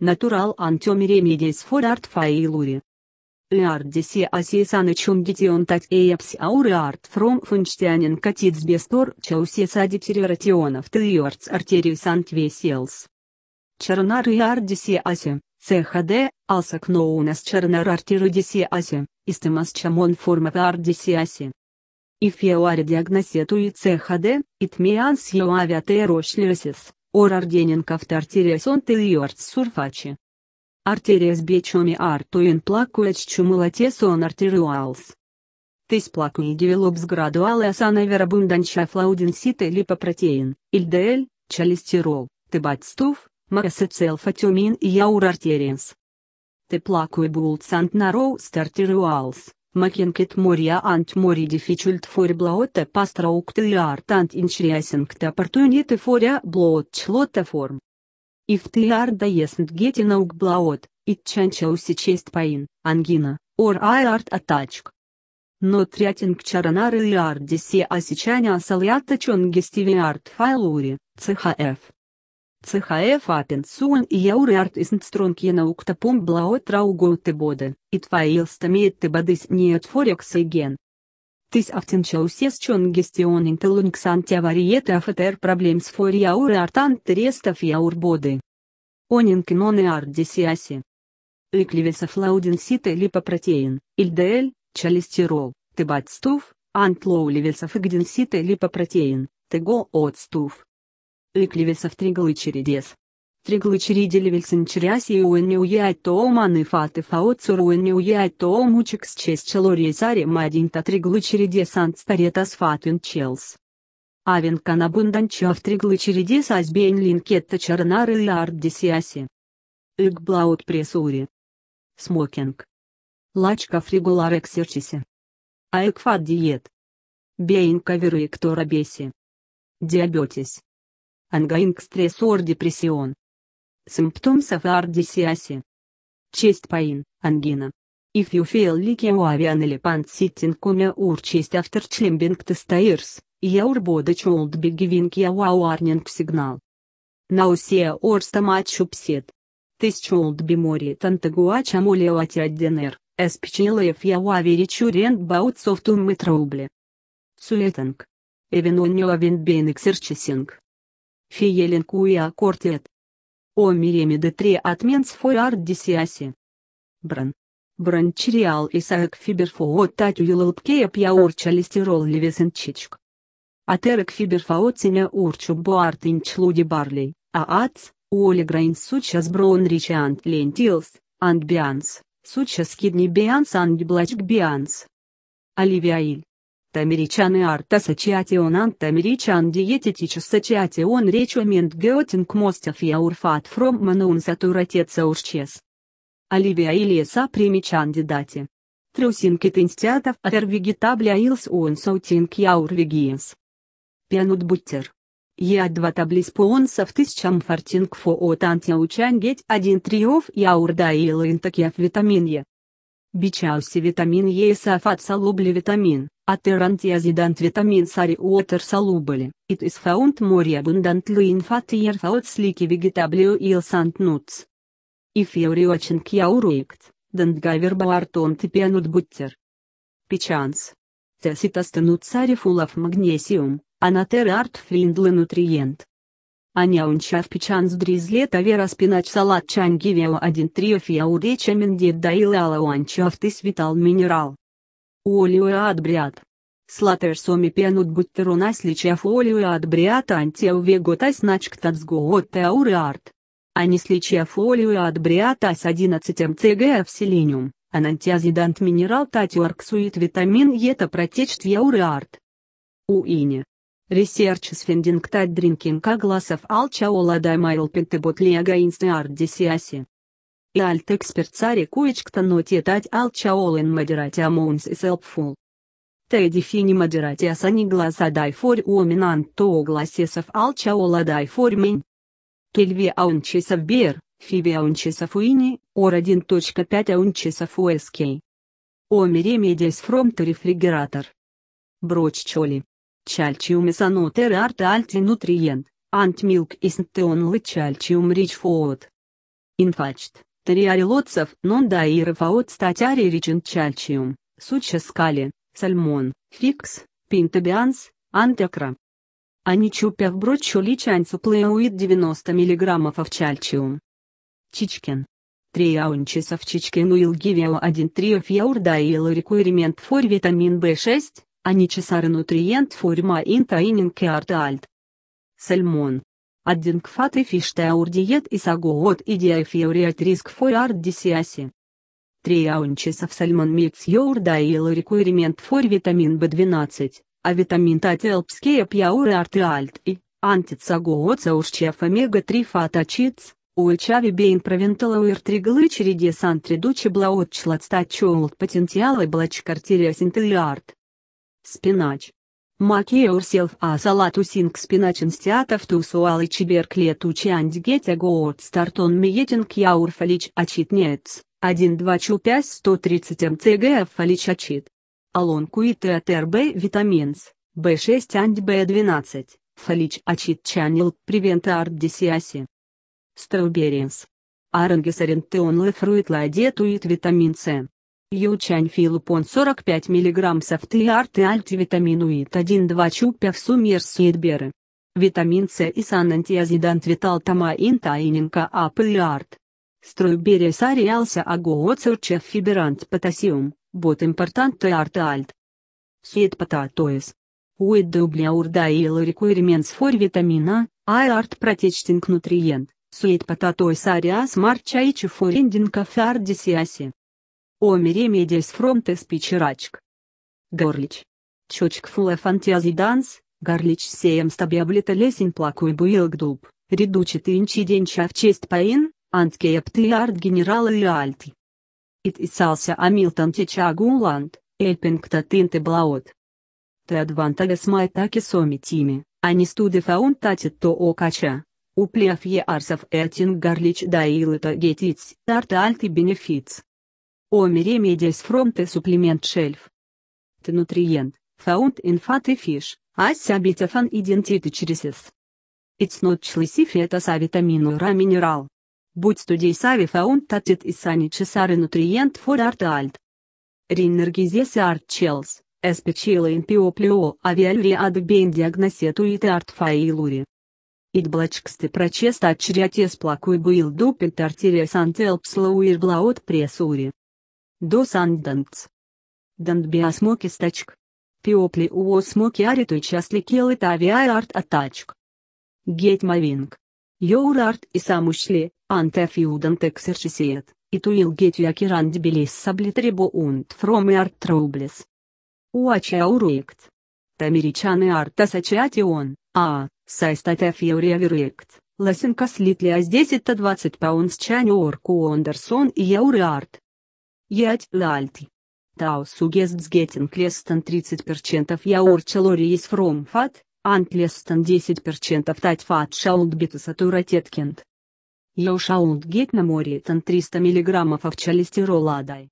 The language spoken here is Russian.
Natural Anatomy Remedies for Art Failure. Eardisi asesana chumdition tat eaps aure art from funstianin katits bestor chausesa deterioration of the arts arteries and vessels. Чернар и ардисиаси, СХД, асак ноунас чернар артиродисиаси, истемас чамон формов ардисиаси. If you are diagnosed with CHD, it means you have aterosclerosis ор ардененкавт артерия сонта и сурфачи. Артерия с бечоми артуин плакуяч чумылате сон артериуалс. Тыс плакуи девелопс градуалы асана верабунданча флаудинсита липопротеин, ильдл, чалистерол, тебатстуф, фатюмин и яур артериенс. Ты булт булцант нароуст артериуалс, Makinkit Moria and Mori difficult for bloate pastra uctui art and interesting opportunity for a bloat form. If the art doesn't get enough bloat, it changes chest pain, angina, or art attack. Но трятинг чаранары и ардисе осечания салята чонгестиви арт файлури, ЦХФ. CHF atențiun iauri artisnt stronkie naukta pum blao traugote bode, it failsta miette badis niet forex igen. Tis aftinșausies cion gestionin telunxantia variete afeter problems for iauri artant teresta fiaur bode. Onin kinone ardisiasi. Иклевеса флаудин сита липопротеин, ильдл, чалистерол, тебат стуф, антлоу левесов игдин сита липопротеин, тего отстуф. Ликливесов триглычеридес. Триглычеридилевельсен черяси уэнни уяй то оманы фаты фаоцур уэнни уяать тоомучек с честь челория сарем адинта триглычеридес антстаретас фатын челс. Авен канабунданча в триглычеридес азбейн линкетта чарнары и ардисиаси. Игблаут прессури. Смокинг. Лачка регулар эксерчисе. Аэкфат диет. Бейн каверы и кторобеси. Диабетис ongoing stress or depression. Symptoms of ardisiasi. Chest pain, angina. If you feel like you have an elephant sitting on your chest after climbing the stairs, your body should be giving you a warning signal. Nausea or stomach upset. This should be more than the guacamole at your dinner, especially if you have recurrent bouts of tummy trouble. Sweating. Even when you haven't been exercising, Фиелинку и Кортет. О Миремиде 3 Отменс Фойард Дисиаси. Бран. Бранчериал Исаак Фиберфоот Татюилалпкея Пьяорча Листерол Левесенчичк. Атерек Фиберфаоциня Урчу Буартинч Луди Барлей, Аац, Уоли Грайн Сучас Бронрич Ант Лентилс, Ант Бианс, Сучас Кидни Бианс Ант Блачк Бианс. Оливиаиль. American Art Association and American Dietetic Association recommend getting most of your fat from monounsaturated sources. Оливия Ильяса примечандидати. Трюсинг it instead of other vegetable oils on sauting your veggies. Peanut butter. Я два таблиспонсов тысячам фортинг фоотантиучангеть один триов яурда и лынтакев витамин Е. Бичауси витамин Е и сафат солубли витамин, атерантиазидант витамин сари уотер солубли, it is found more abundantly in fattier foods like vegetable oils and nuts. If your reaching your weight, don't give birth on the peanut butter. Печанс. Теситастенут сари full of magnesium, another art friendly nutrient. Аняунчав печан дризле тавера спинач салат чанги вео один триофия уреча мендидда и лалауанчав ты светал минерал. Олиуя адбрят. Слатер соми пенут буттеру насличав олиуя адбрят антеу веготась начктацгоот теауреарт. Э Анисличав олиуя адбриатас 11 МЦГФ селениум, анантиазидант минерал татюарксует витамин ета протечт У Уини. Researches finding that drinking a glass of alcohol a day might potentially against heart disease. И alt experts are required to note that alcohol in moderate amounts is helpful. The defini moderates any glass a day for women and two glasses of alcohol a day for men. Кельви аунчис of beer, 5 аунчис of wine, or 1.5 аунчис of whiskey. Омере медиас фромт рефригератор. Броччоли. Calcium is another art anti-nutrient, and milk isn't the only calcium-rich food. In fact, there are lots of non-dairy foods that are rich in calcium, such as kale, salmon, figs, pinta beans, and okra. Они чупя в брод чуличань суплеуид 90 мг of calcium. Чичкин. 3 аунчесов чичкин will give you 1 3 of your daily requirement for vitamin B6, a necesară nutrient forma intaining art. Salmon. Adding fate fiște aur diet isagoot idea fioriat risk for art disiasi. 3 аунчесов сальмон микс йорда и рекуирмент фор витамин В12, а витамин Тателпские пьяуры артеальт и антицагооца урчев омега-3 фаточиц, уэльчави бейн провенталауэр триглы череде сан тридучи блаот члацтачуолт потенциалы блачкартирия синтелиарт. Спинач. Макеор селф а салат усинг спинач инстиатов тусуал и чеберкле тучиант гетя гоот стартон миетинг яур фалич ачит нец, 1-2 чупясь 130 мцг фалич ачит. Алон куит и э, витаминс, б 6 ант б 12 фалич ачит чанил превента арт дисиаси. Стауберинс. Арангис орентеон лефруит ладетует витамин С. Ючань филупон 45 мг софты и арты альтивитамин УИТ 1-2 чупя в сумерсиедберы. Витамин С и сан антиазидант витал тамаин тайнинка ап и арт. Струйберия сариалса агооцурчев фиберант потасиум, бот импортант и арт альт. Сиет потатоис. Уид дубля урда и лорикурименс а а фор витамина, а арт протечтинг нутриент, сует потатоис ариас марчаичу фориндинка фардисиаси. Оми ремедиас фронтес спичерачк. Горлич. Чочк фула данс. горлич сеем стабиаблита лесень плакуй буилг дуб, редучит инчиденча в честь паин, анткепты и арт генерала и альти. Ит исался Амилтон теча гуланд, эльпингта тинты блаот. Ты адвантагас май таки соми тими, а не студы фаун татит то окача. Уплев е арсов этинг горлич да илыта гетиц, тарта альти бенефиц. Омере Медиас Фронте Суплемент Шельф. нутриент фаунт Инфат и Фиш, Ася Битафан Идентиты Чересис. Ицнот Члысифи это са витамину Ра Минерал. Будь студей Сави фаунт Татит и Сани Чесары Нутриент Фор Арт Альт. Риннергизеси Арт Челс, Эспечила Инпиоплио Авиалюри Адбейн Диагносету и Ид Идблачксты прочеста отчрятес плакуй буил дупит артерия сантелпслауир блаот прессури до Санденс. Дандбиасмоки стачк. Пиопли уосмоки аритой часли келы тавиай арт атачк. Гетьмавинг. Йоурарт и сам ушли, антефиудан тексерчисиет, и туил гетьякиран дебилис саблитрибо унт фром и арт трублес. Уачауруикт. Тамеричаны арта сачатион, а, сайстатефиуревируикт. Ласенка слитли аз 10-20 паунс чани орку Ондерсон и Яуры арт. Яать лальти. Тау сугест getting less than 30% your calorie is from fat, and less than 10% that fat should be saturated. You should get no more than 300 mg of cholesterol a day.